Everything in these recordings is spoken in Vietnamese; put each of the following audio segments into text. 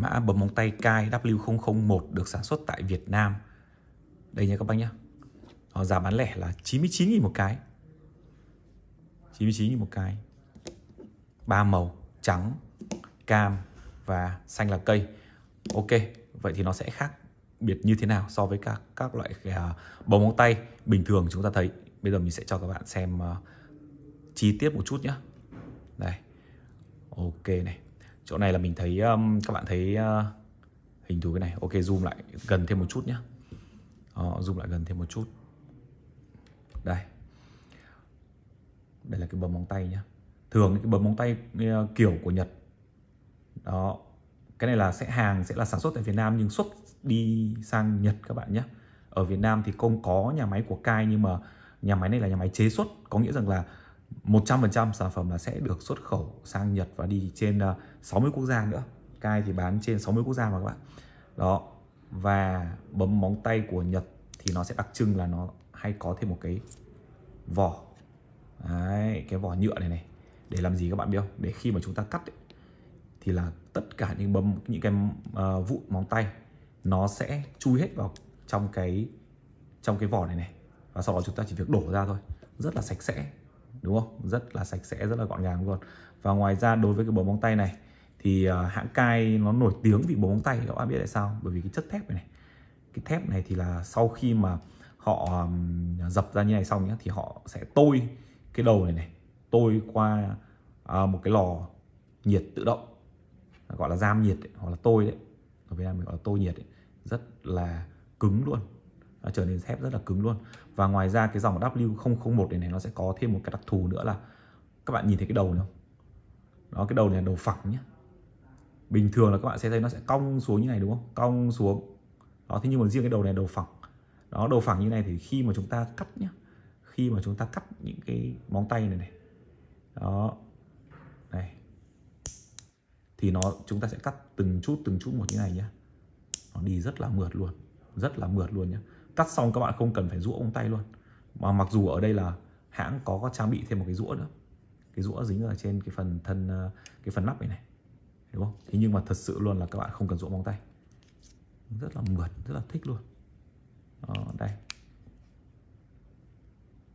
mã bấm móng tay Kai W001 được sản xuất tại Việt Nam đây nha các bác nhé Đó, giá bán lẻ là 99.000 một cái 99.000 một cái ba màu trắng cam và xanh là cây ok vậy thì nó sẽ khác biệt như thế nào so với các các loại à, bấm móng tay bình thường chúng ta thấy bây giờ mình sẽ cho các bạn xem uh, chi tiết một chút nhé đây ok này chỗ này là mình thấy um, các bạn thấy uh, hình thú cái này ok zoom lại gần thêm một chút nhé Đó, ờ, zoom lại gần thêm một chút đây đây là cái bấm móng tay nhá thường cái bấm móng tay ờ, kiểu của Nhật đó cái này là sẽ hàng sẽ là sản xuất tại Việt Nam nhưng xuất đi sang Nhật các bạn nhé ở Việt Nam thì không có nhà máy của Kai nhưng mà nhà máy này là nhà máy chế xuất có nghĩa rằng là 100% sản phẩm là sẽ được xuất khẩu sang Nhật và đi trên 60 ờ, quốc gia nữa Cai thì bán trên 60 quốc gia mà các bạn đó và bấm móng tay của Nhật thì nó sẽ đặc trưng là nó hay có thêm một cái vỏ Đấy, cái vỏ nhựa này này để làm gì các bạn biết không để khi mà chúng ta cắt ấy, thì là tất cả những bấm những cái uh, vụn móng tay nó sẽ chui hết vào trong cái trong cái vỏ này này và sau đó chúng ta chỉ việc đổ ra thôi rất là sạch sẽ đúng không rất là sạch sẽ rất là gọn gàng luôn và ngoài ra đối với cái bấm móng tay này thì ờ, hãng cai nó nổi tiếng vì bấm móng tay các bạn biết tại sao bởi vì cái chất thép này, này cái thép này thì là sau khi mà họ dập ra như này xong nhé thì họ sẽ tôi cái đầu này này tôi qua ờ, một cái lò nhiệt tự động gọi là giam nhiệt ấy, hoặc là tôi đấy ở Việt Nam mình gọi là tôi nhiệt ấy. rất là cứng luôn nó trở nên thép rất là cứng luôn và ngoài ra cái dòng W001 này, này nó sẽ có thêm một cái đặc thù nữa là các bạn nhìn thấy cái đầu này không đó cái đầu này là đầu phẳng nhé bình thường là các bạn sẽ thấy nó sẽ cong xuống như này đúng không cong xuống đó thế nhưng mà riêng cái đầu này đầu phẳng đó đầu phẳng như này thì khi mà chúng ta cắt nhé khi mà chúng ta cắt những cái móng tay này này đó này thì nó chúng ta sẽ cắt từng chút từng chút một như này nhé nó đi rất là mượt luôn rất là mượt luôn nhé cắt xong các bạn không cần phải rũa ống tay luôn mà mặc dù ở đây là hãng có, có trang bị thêm một cái rũa nữa cái rũa dính ở trên cái phần thân ờ, cái phần nắp này này đúng không thế nhưng mà thật sự luôn là các bạn không cần rũa móng tay rất là mượt rất là thích luôn Đó, ờ, đây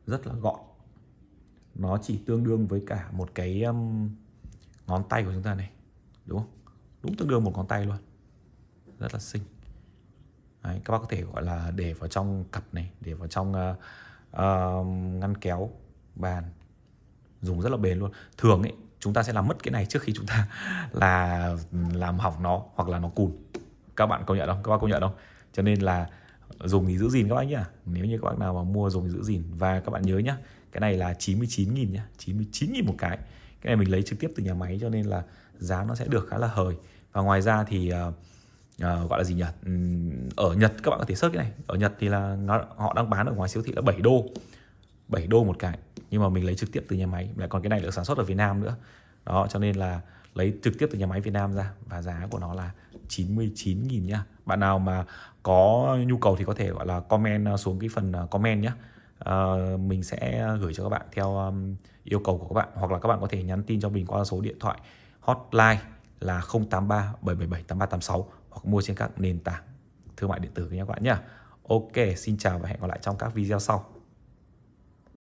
rất là gọn nó chỉ tương đương với cả một cái um, ngón tay của chúng ta này đúng không đúng tương đương một ngón tay luôn rất là xinh Đấy, các bác có thể gọi là để vào trong cặp này để vào trong uh, uh, ngăn kéo bàn dùng rất là bền luôn thường ấy chúng ta sẽ làm mất cái này trước khi chúng ta là làm hỏng nó hoặc là nó cùn các bạn công nhận không các bác công nhận không cho nên là dùng thì giữ gìn các bác nhá nếu như các bác nào mà mua dùng thì giữ gìn và các bạn nhớ nhá cái này là 99.000 nhá 99.000 một cái cái này mình lấy trực tiếp từ nhà máy cho nên là giá nó sẽ được khá là hời và ngoài ra thì uh, uh, gọi là gì nhỉ ở Nhật các bạn có thể search cái này ở Nhật thì là nó, họ đang bán ở ngoài siêu thị là 7 đô 7 đô một cái nhưng mà mình lấy trực tiếp từ nhà máy lại còn cái này được sản xuất ở Việt Nam nữa đó cho nên là lấy trực tiếp từ nhà máy Việt Nam ra và giá của nó là 99.000 nhá bạn nào mà có nhu cầu thì có thể gọi là comment ờ, xuống cái phần ờ, comment nhé Uh, mình sẽ gửi cho các bạn theo um, yêu cầu của các bạn hoặc là các bạn có thể nhắn tin cho mình qua số điện thoại hotline là 083 777 8386 hoặc mua trên các nền tảng thương mại điện tử nhé các bạn nhé. Ok, xin chào và hẹn gặp lại trong các video sau.